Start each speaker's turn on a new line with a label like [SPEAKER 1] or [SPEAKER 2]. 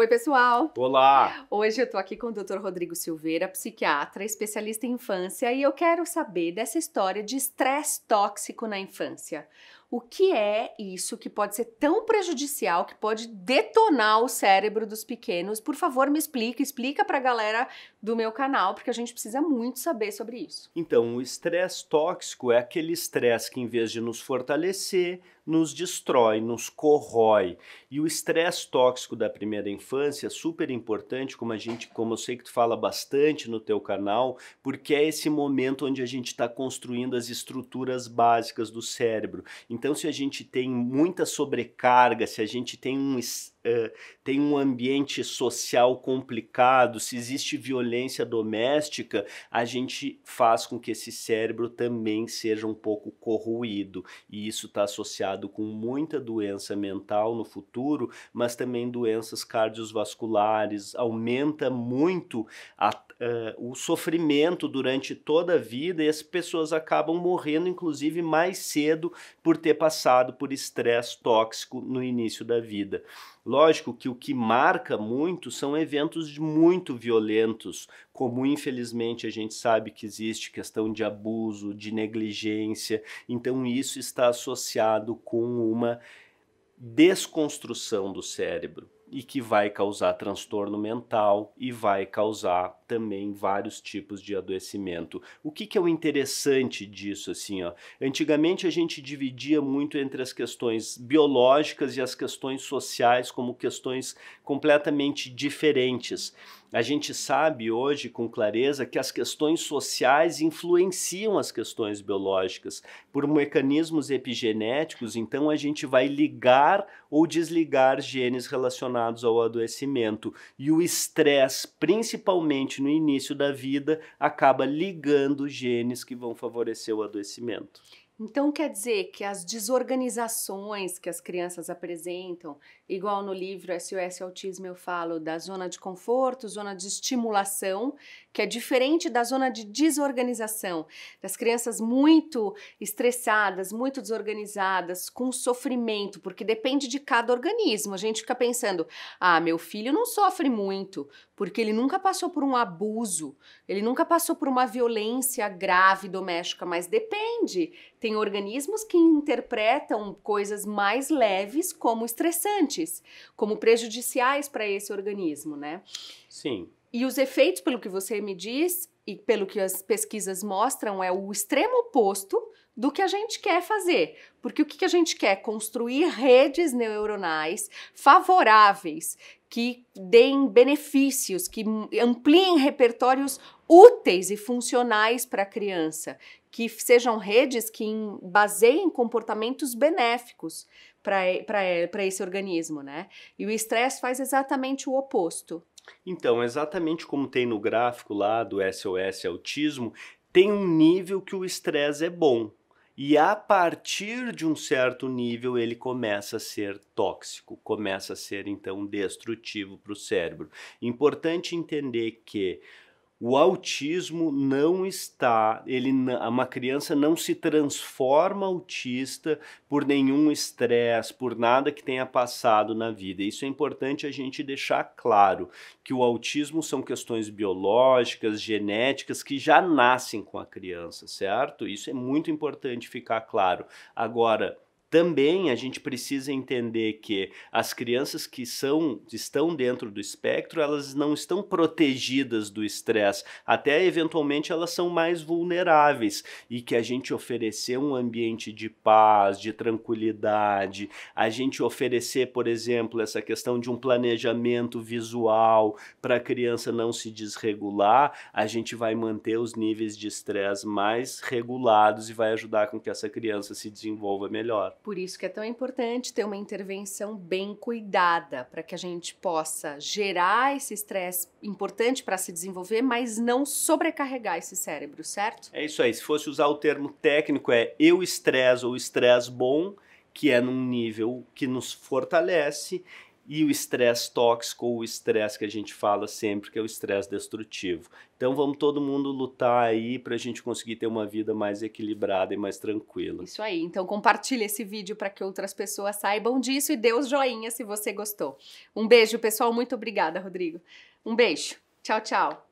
[SPEAKER 1] Oi, pessoal!
[SPEAKER 2] Olá!
[SPEAKER 1] Hoje eu tô aqui com o Dr. Rodrigo Silveira, psiquiatra, especialista em infância, e eu quero saber dessa história de estresse tóxico na infância. O que é isso que pode ser tão prejudicial, que pode detonar o cérebro dos pequenos? Por favor, me explica, explica para a galera do meu canal, porque a gente precisa muito saber sobre isso.
[SPEAKER 2] Então, o estresse tóxico é aquele estresse que, em vez de nos fortalecer, nos destrói, nos corrói. E o estresse tóxico da primeira infância infância super importante, como a gente, como eu sei que tu fala bastante no teu canal, porque é esse momento onde a gente está construindo as estruturas básicas do cérebro. Então, se a gente tem muita sobrecarga, se a gente tem um eh, tem um ambiente social complicado, se existe violência doméstica, a gente faz com que esse cérebro também seja um pouco corroído. E isso está associado com muita doença mental no futuro, mas também doenças cardiovasculares, aumenta muito a, uh, o sofrimento durante toda a vida e as pessoas acabam morrendo, inclusive, mais cedo por ter passado por estresse tóxico no início da vida. Lógico que o que marca muito são eventos muito violentos, como infelizmente a gente sabe que existe questão de abuso, de negligência, então isso está associado com uma desconstrução do cérebro e que vai causar transtorno mental e vai causar também vários tipos de adoecimento. O que, que é o interessante disso assim, ó? Antigamente a gente dividia muito entre as questões biológicas e as questões sociais como questões completamente diferentes. A gente sabe hoje com clareza que as questões sociais influenciam as questões biológicas por mecanismos epigenéticos, então a gente vai ligar ou desligar genes relacionados relacionados ao adoecimento. E o estresse, principalmente no início da vida, acaba ligando genes que vão favorecer o adoecimento.
[SPEAKER 1] Então quer dizer que as desorganizações que as crianças apresentam, igual no livro SOS Autismo eu falo da zona de conforto, zona de estimulação, que é diferente da zona de desorganização, das crianças muito estressadas, muito desorganizadas, com sofrimento, porque depende de cada organismo. A gente fica pensando: "Ah, meu filho não sofre muito, porque ele nunca passou por um abuso, ele nunca passou por uma violência grave doméstica", mas depende tem organismos que interpretam coisas mais leves como estressantes, como prejudiciais para esse organismo, né? Sim. E os efeitos, pelo que você me diz, e pelo que as pesquisas mostram, é o extremo oposto do que a gente quer fazer. Porque o que a gente quer? Construir redes neuronais favoráveis, que deem benefícios, que ampliem repertórios úteis e funcionais para a criança, que sejam redes que baseiem comportamentos benéficos para esse organismo, né? E o estresse faz exatamente o oposto.
[SPEAKER 2] Então, exatamente como tem no gráfico lá do SOS Autismo, tem um nível que o estresse é bom. E a partir de um certo nível, ele começa a ser tóxico, começa a ser então destrutivo para o cérebro. Importante entender que o autismo não está, ele uma criança não se transforma autista por nenhum estresse, por nada que tenha passado na vida. Isso é importante a gente deixar claro que o autismo são questões biológicas, genéticas que já nascem com a criança, certo? Isso é muito importante ficar claro. Agora, também a gente precisa entender que as crianças que são, estão dentro do espectro, elas não estão protegidas do estresse, até eventualmente elas são mais vulneráveis e que a gente oferecer um ambiente de paz, de tranquilidade, a gente oferecer, por exemplo, essa questão de um planejamento visual para a criança não se desregular, a gente vai manter os níveis de estresse mais regulados e vai ajudar com que essa criança se desenvolva melhor.
[SPEAKER 1] Por isso que é tão importante ter uma intervenção bem cuidada para que a gente possa gerar esse estresse importante para se desenvolver, mas não sobrecarregar esse cérebro, certo?
[SPEAKER 2] É isso aí. Se fosse usar o termo técnico, é eu estresse ou estresse bom, que é num nível que nos fortalece e o estresse tóxico ou o estresse que a gente fala sempre, que é o estresse destrutivo. Então vamos todo mundo lutar aí para a gente conseguir ter uma vida mais equilibrada e mais tranquila. Isso
[SPEAKER 1] aí. Então compartilhe esse vídeo para que outras pessoas saibam disso e dê os joinha se você gostou. Um beijo, pessoal. Muito obrigada, Rodrigo. Um beijo. Tchau, tchau.